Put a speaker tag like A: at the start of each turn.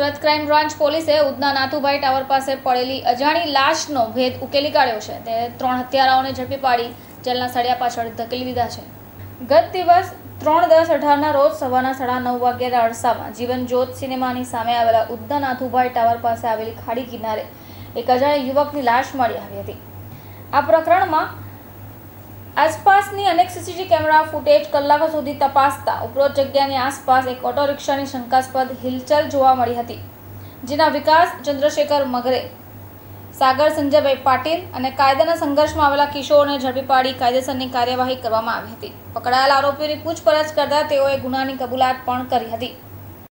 A: Surat crime branch પોલીસે Udhna Nathubhai tower પાસે પડેલી અજાણી લાશનો ભેદ ઉકેલી કાઢ્યો છે તે ત્રણ હત્યારાઓને ઝડપી પાડી જેલના સળિયા પાછળ ધકેલી દીધા છે ગત દિવસ ત્રણ દસ અઢારના રોજ સવારના સાડા નવ વાગ્યાના અરસામાં જીવન જ્યોત સિનેમાની સામે આવેલા ઉધના નાથુભાઈ ટાવર પાસે આવેલી ખાડી કિનારે એક અજાણી યુવકની લાશ મળી આવી હતી આ પ્રકરણમાં આસપાસની અનેક સીસીટીવી કેમેરા ફૂટેજ કલાકો સુધી તપાસતા ઉપરોક્ત જગ્યાની આસપાસ એક ઓટો રિક્ષાની શંકાસ્પદ હિલચાલ જોવા મળી હતી જેના વિકાસ ચંદ્રશેખર મગરે સાગર સંજયભાઈ પાટીલ અને કાયદાના સંઘર્ષમાં આવેલા કિશોરને ઝડપી પાડી કાયદેસરની કાર્યવાહી કરવામાં આવી હતી પકડાયેલા આરોપીઓની પૂછપરછ કરતા તેઓએ ગુનાની કબૂલાત પણ કરી હતી